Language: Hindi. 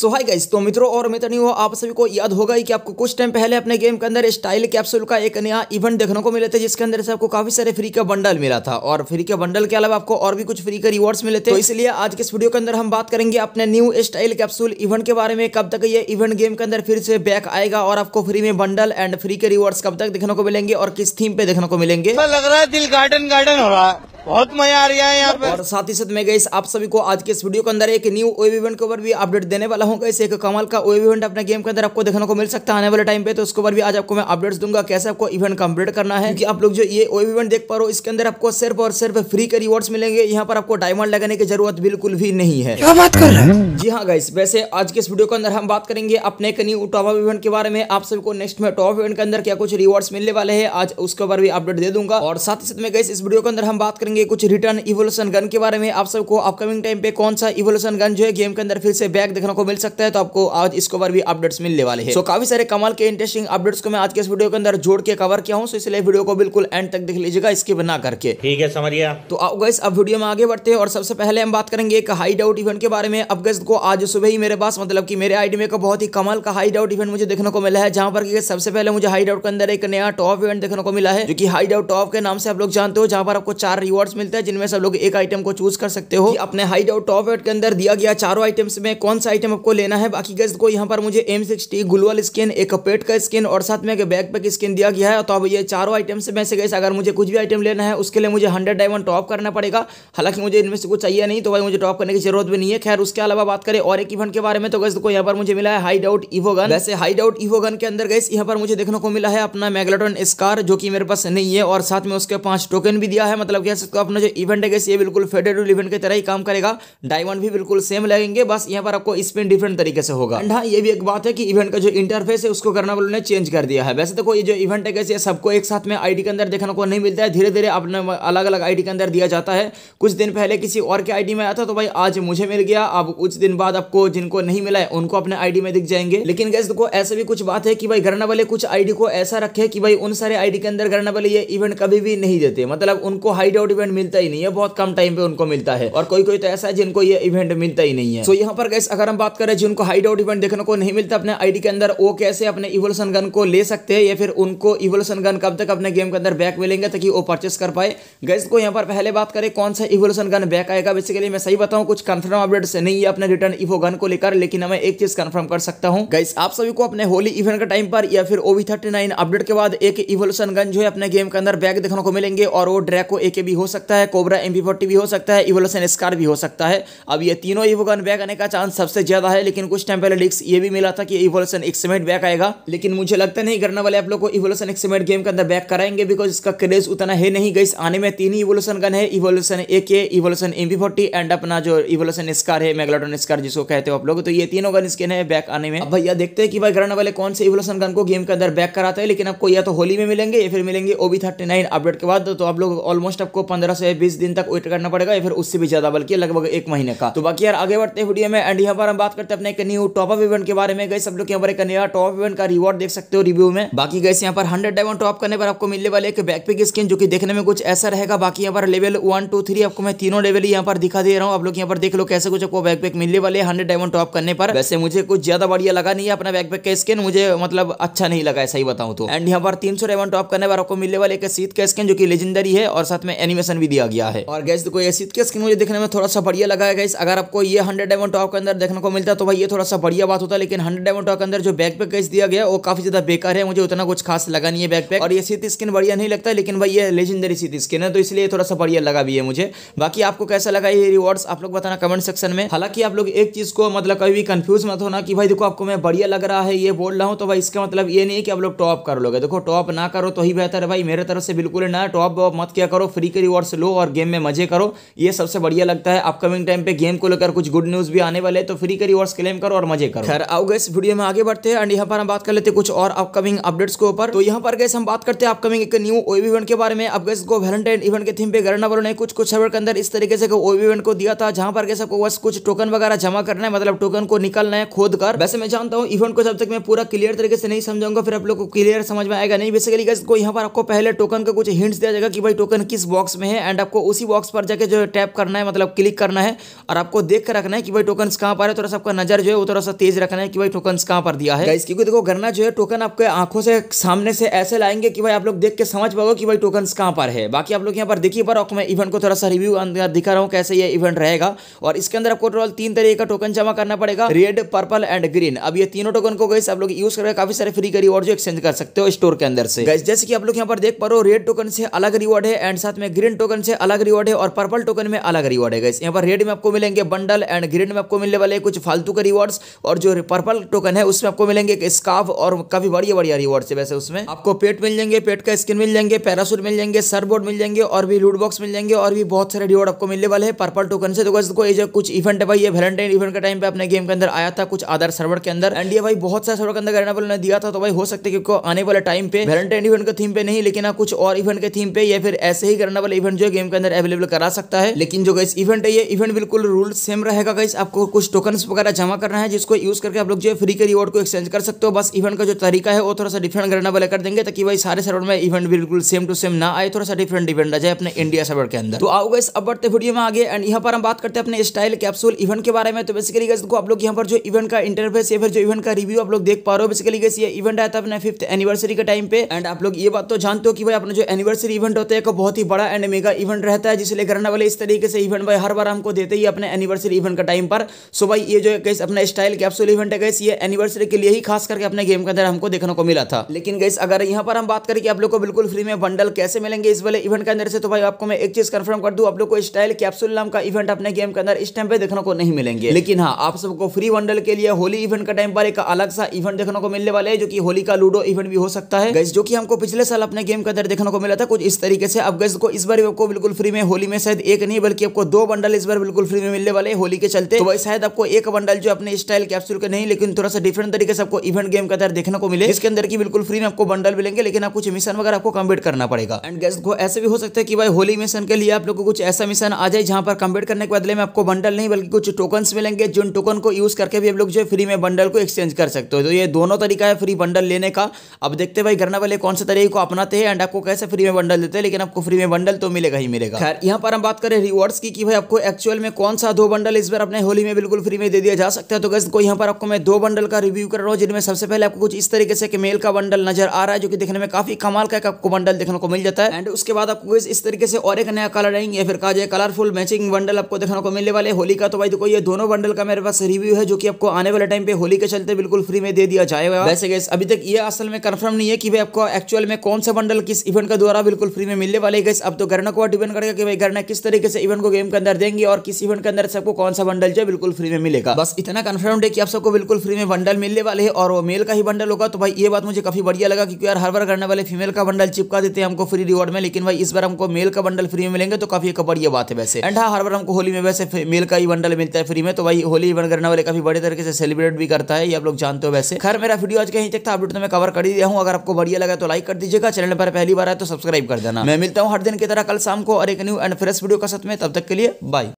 सो हाय गाइस तो मित्रों और मित्रनी हो आप सभी को याद होगा ही कि आपको कुछ टाइम पहले अपने गेम के अंदर स्टाइल कैप्सूल का एक नया इवेंट देखने को मिले थे जिसके अंदर से आपको काफी सारे फ्री का बंडल मिला था और फ्री के बंडल के अलावा आपको और भी कुछ फ्री के रिवॉर्ड्स मिले थे तो इसलिए आज के इस वीडियो के अंदर हम बात करेंगे अपने न्यू स्टाइल कैप्सूल इवेंट के बारे में कब तक ये इवेंट गेम के अंदर फिर से बैक आएगा और आपको फ्री में बंडल एंड फ्री के रिवॉर्ड्स कब तक देखने को मिलेंगे और किस थीम पे देखने को मिलेंगे लग रहा है दिल गार्डन गार्डन हो रहा है बहुत मजा आ रहा है यहाँ पे और साथ ही साथ मैं गई आप सभी को आज के इस वीडियो के अंदर एक न्यू वेब इवेंट के ऊपर भी अपडेट देने वाला हूँ कैसे एक कमाल का वेब इवेंट अपने गेम के अंदर आपको देखने को मिल सकता है आने वाले टाइम पे तो उसके ऊपर भी आज आपको मैं अपडेट्स दूंगा कैसे आपको इवेंट कम्प्लीट करना है क्योंकि आप लोग जो ये वेब इवेंट देख पा रहे हो इसके अंदर आपको सिर्फ और सिर्फ फ्री के रिवॉर्ड्स मिलेंगे यहाँ पर आपको डायमंड लगाने की जरूरत बिल्कुल भी नहीं है क्या बात कर रहे हैं जी हाँ गाइस वैसे आज के इस वीडियो के अंदर हम बात करेंगे अपने एक न्यू टॉप अप इवेंट के बारे में आप सभी को नेक्स्ट में टॉप इवेंट के अंदर क्या कुछ रिवॉर्ड्स मिलने वाले हैं आज उसके ऊपर भी अपडेट दे दूंगा और साथ ही साथ में गई इस वीडियो के अंदर हम बात करेंगे करेंगे कुछ रिटर्न इवोल्यूशन गन के बारे में आप सबको अपकमिंग टाइम पे कौन सा इवोल्यूशन गन जो है गेम के अंदर फिर से बैक देखने को मिल सकता है तो आपको आज इसके ऊपर भी अपडेट्स मिलने वाले हैं तो काफी सारे कमाल के इंटरेस्टिंग अपडेट्स को मैं आज के इस वीडियो के अंदर जोड़ के कवर किया हूँ सो इसलिए वीडियो को बिल्कुल एंड तक देख लीजिएगा स्किप ना करके ठीक है समरिया तो आप गैस अब वीडियो में आगे बढ़ते हैं और सबसे पहले हम बात करेंगे एक हाई डाउट इवेंट के बारे में अब गैस को आज सुबह ही मेरे पास मतलब की मेरे आईडी में एक बहुत ही कमाल का हाई डाउट इवेंट मुझे देखने को मिला है जहाँ पर सबसे पहले मुझे हाई डाउट के अंदर एक नया टॉप इवेंट देखने को मिला है जो की हाई डाउट टॉप के नाम से आप लोग जानते हो जहाँ पर आपको चार रिवॉर्ड रिवॉर्ड्स मिलते हैं जिनमें सब लोग एक आइटम को चूज कर सकते हो अपने हाइट और टॉप एट के अंदर दिया गया चारों आइटम्स में कौन सा आइटम आपको लेना है बाकी गैस को यहाँ पर मुझे एम सिक्सटी गुलवल स्किन एक पेट का स्किन और साथ में एक बैक पैक स्किन दिया गया है तो अब ये चारों आइटम्स में से गैस अगर मुझे कुछ भी आइटम लेना है उसके लिए मुझे हंड्रेड डायमंड टॉप करना पड़ेगा हालांकि मुझे इनमें से कुछ चाहिए नहीं तो भाई मुझे टॉप करने की जरूरत भी नहीं है खैर उसके अलावा बात करें और एक इवेंट के बारे में तो गैस को यहाँ पर मुझे मिला है हाइड आउट इवोगन वैसे हाइड आउट इवोगन के अंदर गैस यहाँ पर मुझे देखने को मिला है अपना मैगलेटन स्कार जो कि मेरे पास नहीं है और साथ में उसके पांच टोकन भी दिया है मतलब कह इसको अपना जो इवेंट है ये बिल्कुल फेडरल इवेंट की तरह ही काम करेगा डायमंड भी बिल्कुल सेम लगेंगे बस यहाँ पर आपको स्पिन डिफरेंट तरीके से होगा एंड हाँ ये भी एक बात है कि इवेंट का जो इंटरफेस है उसको करना वालों ने चेंज कर दिया है वैसे देखो तो ये जो इवेंट है कैसे सबको एक साथ में आईडी के अंदर देखने को नहीं मिलता है धीरे धीरे अपने अलग अलग आईडी के अंदर दिया जाता है कुछ दिन पहले किसी और के आईडी में आया था तो भाई आज मुझे मिल गया अब कुछ दिन बाद आपको जिनको नहीं मिला है उनको अपने आईडी में दिख जाएंगे लेकिन कैसे देखो ऐसे भी कुछ बात है कि भाई घरना वाले कुछ आईडी को ऐसा रखे कि भाई उन सारे आईडी के अंदर घरना वाले ये इवेंट कभी भी नहीं देते मतलब उनको हाइड आउट इवेंट मिलता ही नहीं है बहुत कम टाइम पे उनको मिलता है और कोई कोई तो ऐसा है जिनको ये इवेंट मिलता ही नहीं है सो यहाँ पर गैस अगर हम बात करें जिनको हाइड आउट इवेंट देखने को नहीं मिलता अपने आईडी के अंदर वो कैसे अपने इवोल्यूशन गन को ले सकते हैं या फिर उनको इवोल्यूशन गन कब तक अपने गेम के अंदर बैक मिलेंगे ताकि वो परचेस कर पाए गैस को तो यहाँ पर पहले बात करें कौन सा इवोल्यूशन गन बैक आएगा बेसिकली मैं सही बताऊँ कुछ कन्फर्म अपडेट से नहीं है अपने रिटर्न इवो गन को लेकर लेकिन मैं एक चीज कन्फर्म कर सकता हूँ गैस आप सभी को अपने होली इवेंट के टाइम पर या फिर ओवी थर्टी अपडेट के बाद एक इवोल्यूशन गन जो है अपने गेम के अंदर बैक देखने को मिलेंगे और वो ड्रैको ए के भी हो सकता है कोबरा एम भी हो सकता है इवोलसन स्कार भी हो सकता है अब ये तीनों ईवो गन बैक आने का चांस सबसे ज़्यादा है लेकिन कुछ टाइम पहले लिक्स ये भी मिला था कि इवोलसन एक्समेट बैक आएगा लेकिन मुझे लगता नहीं करने वाले आप लोग को इवोलसन एक्समेट गेम के अंदर बैक कराएंगे बिकॉज इसका क्रेज उतना है नहीं गई आने में तीन ही इवोल्यूशन गन है इवोल्यूशन ए के इवोल्यूशन एम एंड अपना जो इवोल्यूशन स्कार है मेगलाटोन स्कार जिसको कहते हो आप लोग तो ये तीनों गन स्किन है बैक आने में भैया देखते हैं कि भाई करने वाले कौन से इवोल्यूशन गन को गेम के अंदर बैक कराते हैं लेकिन आपको या तो होली में मिलेंगे या फिर मिलेंगे ओबी थर्टी अपडेट के बाद तो आप लोग ऑलमोस्ट आपको पंद्रह से बीस दिन तक वेट करना पड़ेगा या फिर उससे भी ज्यादा बल्कि लगभग एक महीने का तो बाकी यार आगे बढ़ते वीडियो में एंड यहाँ पर हम बात करते हैं अपने न्यू टॉप अप इवेंट के बारे में गए सब लोग यहाँ पर एक नया टॉप इवेंट का रिवॉर्ड देख सकते हो रिव्यू में बाकी गए यहाँ पर हंड्रेड डायमंड टॉप करने पर आपको मिलने वाले एक बैकपिक स्किन जो की देखने में कुछ ऐसा रहेगा बाकी यहाँ पर लेवल वन टू थ्री आपको मैं तीनों लेवल यहाँ पर दिखा दे रहा हूँ आप लोग यहाँ पर देख लो कैसे कुछ आपको बैकपैक मिलने वाले हंड्रेड डायमंड टॉप करने पर वैसे मुझे कुछ ज्यादा बढ़िया लगा नहीं है अपना बैकपैक का स्किन मुझे मतलब अच्छा नहीं लगा ऐसा ही बताऊँ तो एंड यहाँ पर तीन सौ डायमंड टॉप करने पर आपको मिलने वाले एक सीत का स्किन जो की लेजेंडरी है और साथ में एनिमे एनिमेशन भी दिया गया है और गैस कोई ऐसी के स्क्रीन मुझे देखने में थोड़ा सा बढ़िया लगा है गैस अगर आपको ये हंड्रेड डायमंड टॉप के अंदर देखने को मिलता तो भाई ये थोड़ा सा बढ़िया बात होता लेकिन हंड्रेड डायमंड टॉप के अंदर जो बैकपैक गैस दिया गया वो काफी ज्यादा बेकार है मुझे उतना कुछ खास लगा नहीं है बैक बैकपैक और ये सीधी स्किन बढ़िया नहीं लगता लेकिन भाई ये लेजेंडरी सीधी स्किन है तो इसलिए थोड़ा सा बढ़िया लगा भी है मुझे बाकी आपको कैसा लगा ये रिवॉर्ड आप लोग बताना कमेंट सेक्शन में हालांकि आप लोग एक चीज को मतलब कभी भी कंफ्यूज मत होना कि भाई देखो आपको मैं बढ़िया लग रहा है ये बोल रहा हूँ तो भाई इसका मतलब ये नहीं है कि आप लोग टॉप कर लोगे देखो टॉप ना करो तो ही बेहतर है भाई मेरे तरफ से बिल्कुल ना टॉप मत क्या करो फ्री के व्यूअर्स लो और गेम में मजे करो ये सबसे बढ़िया लगता है अपकमिंग टाइम पे गेम को लेकर कुछ गुड न्यूज भी आने वाले तो फ्री करी और क्लेम करो और मजे करो खैर आओ गए वीडियो में आगे बढ़ते हैं एंड यहाँ पर हम बात कर लेते हैं कुछ और अपकमिंग अपडेट्स के ऊपर तो यहाँ पर गए हम बात करते हैं अपकमिंग एक न्यू ओवी इवेंट के बारे में अब गए को वैलेंटाइन इवेंट के थीम पे गर्ना वालों ने कुछ कुछ सर्वर के अंदर इस तरीके से ओवी इवेंट को दिया था जहाँ पर गए आपको बस कुछ टोकन वगैरह जमा करना है मतलब टोकन को निकलना है खोद कर वैसे मैं जानता हूँ इवेंट को जब तक मैं पूरा क्लियर तरीके से नहीं समझाऊंगा फिर आप लोग को क्लियर समझ में आएगा नहीं बेसिकली गए यहाँ पर आपको पहले टोकन का कुछ हिंट्स दिया जाएगा कि भाई टोकन किस बॉक्स में है एंड आपको उसी बॉक्स पर जाके जो टैप करना है मतलब क्लिक करना है और आपको देख कर रखना है कि भाई टोकन्स कहाँ पर है थोड़ा सा आपका नजर जो है वो थोड़ा सा तेज रखना है कि भाई टोकन्स कहाँ पर दिया है गाइस क्योंकि देखो गन्ना जो है टोकन आपके आंखों से सामने से ऐसे लाएंगे कि भाई आप लोग देख के समझ पाओ कि भाई टोकन्स कहाँ पर है बाकी आप लोग यहाँ पर देखिए पर मैं इवेंट को थोड़ा सा रिव्यू दिखा रहा हूँ कैसे ये इवेंट रहेगा और इसके अंदर आपको टोटल तीन तरीके का टोकन जमा करना पड़ेगा रेड पर्पल एंड ग्रीन अब ये तीनों टोकन को गई आप लोग यूज करके काफी सारे फ्री का रिवॉर्ड जो एक्सचेंज कर सकते हो स्टोर के अंदर से जैसे कि आप लोग यहाँ पर देख पा रहे हो रेड टोकन से अलग रिवॉर्ड है एंड साथ में ग्रीन ग्रीन टोकन से अलग रिवॉर्ड है और पर्पल टोकन में अलग रिवॉर्ड है यहाँ पर रेड में आपको मिलेंगे बंडल एंड ग्रीन में आपको मिलने वाले कुछ फालतू के रिवॉर्ड्स और जो पर्पल टोकन है उसमें आपको मिलेंगे स्काफ और काफी बढ़िया बढ़िया रिवॉर्ड्स है वैसे उसमें आपको पेट मिल जाएंगे पेट का स्किन मिल जाएंगे पैरासूट मिल जाएंगे सरबोर्ड मिल जाएंगे और भी लूट बॉक्स मिल जाएंगे और भी बहुत सारे रिवॉर्ड आपको मिलने वाले हैं पर्पल टोकन से तो गाइस देखो ये जो कुछ इवेंट है भाई ये वैलेंटाइन इवेंट के टाइम पे अपने गेम के अंदर आया था कुछ आधार सर्वर के अंदर एंड ये भाई बहुत सारे सर्वर के अंदर ग्रैंडाबल ने दिया था तो भाई हो सकता है आने वाले टाइम पे वैलेंटाइन इवेंट के थीम पे नहीं लेकिन हाँ, कुछ और इवेंट के थीम पे या फिर ऐसे ही वाले इवेंट जो गेम के अंदर अवेलेबल करा सकता है लेकिन जो गैस इवेंट है ये इवेंट बिल्कुल रूल सेम रहेगा गैस आपको कुछ टोकन वगैरह जमा करना है जिसको यूज करके आप लोग जो है फ्री के रिवॉर्ड को एक्सचेंज कर सकते हो बस इवेंट का जो तरीका है वो थोड़ा सा डिफरेंट करना वाले कर देंगे ताकि भाई सारे सर्वर में इवेंट बिल्कुल सेम टू सेम ना आए थोड़ा सा डिफरेंट इवेंट आ जाए अपने इंडिया सर्वर के अंदर तो आओ गए अब बढ़ते वीडियो में आगे एंड यहाँ पर हम बात करते हैं अपने स्टाइल कैप्सूल इवेंट के बारे में तो बेसिकली गाइस आप लोग यहाँ पर जो इवेंट का इंटरफेस या फिर जो इवेंट का रिव्यू आप लोग देख पा रहे हो बेसिकली गैस ये इवेंट आया था अपने फिफ्थ एनिवर्सरी के टाइम पे एंड आप लोग ये बात तो जानते हो कि भाई अपने जो एनिवर्सरी इवेंट होता है बहुत ही बड़ा एंड का इवेंट रहता है जिसे लेकर वाले इस तरीके से इवेंट भाई हर बार हमको देते ही अपने एनिवर्सरी इवेंट का टाइम पर सो भाई ये जो गैस अपना स्टाइल कैप्सूल इवेंट है गैस ये एनिवर्सरी के लिए ही खास करके अपने गेम के अंदर हमको देखने को मिला था लेकिन गैस अगर यहाँ पर हम बात करें कि आप लोग को बिल्कुल फ्री में बंडल कैसे मिलेंगे इस वाले इवेंट के अंदर से तो भाई आपको मैं एक चीज कन्फर्म कर दूँ आप लोग को स्टाइल कैप्सूल नाम का इवेंट अपने गेम के अंदर इस टाइम पे देखने को नहीं मिलेंगे लेकिन हाँ आप सबको फ्री बंडल के लिए होली इवेंट का टाइम पर एक अलग सा इवेंट देखने को मिलने वाले जो कि होली का लूडो इवेंट भी हो सकता है गैस जो कि हमको पिछले साल अपने गेम के अंदर देखने को मिला था कुछ इस तरीके से अब गैस को इस बार बार आपको बिल्कुल फ्री में होली में शायद एक नहीं बल्कि आपको दो बंडल इस बार बिल्कुल फ्री में मिलने वाले होली के चलते तो वही शायद आपको एक बंडल जो अपने स्टाइल कैप्सूल के नहीं लेकिन थोड़ा सा डिफरेंट तरीके से आपको इवेंट गेम का अंदर देखने को मिले इसके अंदर की बिल्कुल फ्री में आपको बंडल मिलेंगे लेकिन आप कुछ मिशन वगैरह आपको कम्प्लीट करना पड़ेगा एंड गैस को ऐसे भी हो सकता है कि भाई होली मिशन के लिए आप लोग को कुछ ऐसा मिशन आ जाए जहां पर कम्प्लीट करने के बदले में आपको बंडल नहीं बल्कि कुछ टोकन मिलेंगे जिन टोकन को यूज करके भी आप लोग जो है फ्री में बंडल को एक्सचेंज कर सकते हो तो ये दोनों तरीका है फ्री बंडल लेने का अब देखते भाई घरना वाले कौन से तरीके को अपनाते हैं एंड आपको कैसे फ्री में बंडल देते हैं लेकिन आपको फ्री में बंडल तो मिलेगा ही मिलेगा खैर यहाँ पर हम बात करें रिवॉर्ड्स की कि भाई आपको एक्चुअल में कौन सा दो बंडल इस बार अपने होली में बिल्कुल फ्री में दे दिया जा सकता है तो गैस को यहाँ पर आपको मैं दो बंडल का रिव्यू कर रहा हूँ जिनमें सबसे पहले आपको कुछ इस तरीके से मेल का बंडल नजर आ रहा है जो कि देखने में काफी कमाल का आपको बंडल देखने को मिल जाता है एंड उसके बाद आपको इस तरीके से और एक नया कलर आएंगे फिर कहा जाए कलरफुल मैचिंग बंडल आपको देखने को मिलने वाले होली का तो भाई देखो ये दोनों बंडल का मेरे पास रिव्यू है जो कि आपको आने वाले टाइम पे होली के चलते बिल्कुल फ्री में दे दिया जाएगा वैसे गैस अभी तक ये असल में कन्फर्म नहीं है कि भाई आपको एक्चुअल में कौन सा बंडल किस इवेंट के द्वारा बिल्कुल फ्री में मिलने वाले गैस अब तो गर गर्ना को डिपेंड करेगा कि भाई गर्ना किस तरीके से इवेंट को गेम के अंदर देंगे और किस इवेंट के अंदर सबको कौन सा बंडल जो बिल्कुल फ्री में मिलेगा बस इतना कन्फर्म है कि आप सबको बिल्कुल फ्री में बंडल मिलने वाले हैं और वो मेल का ही बंडल होगा तो भाई ये बात मुझे काफी बढ़िया लगा क्योंकि यार हर बार गर्ना वाले फीमेल का बंडल चिपका देते हैं हमको फ्री रिवॉर्ड में लेकिन भाई इस बार हमको मेल का बंडल फ्री में मिलेंगे तो काफी एक बढ़िया बात है वैसे एंड हाँ हर बार हमको होली में वैसे मेल का ही बंडल मिलता है फ्री में तो भाई होली इवेंट करने वाले काफी बड़े तरीके से सेलिब्रेट भी करता है ये आप लोग जानते हो वैसे खर मेरा वीडियो आज कहीं तक था अपडेट तो मैं कवर कर दिया हूँ अगर आपको बढ़िया लगा तो लाइक कर दीजिएगा चैनल पर पहली बार आए तो सब्सक्राइब कर देना मैं मिलता हूँ हर दिन की तरह कल शाम को और एक न्यू एंड फ्रेश वीडियो के साथ में तब तक के लिए बाय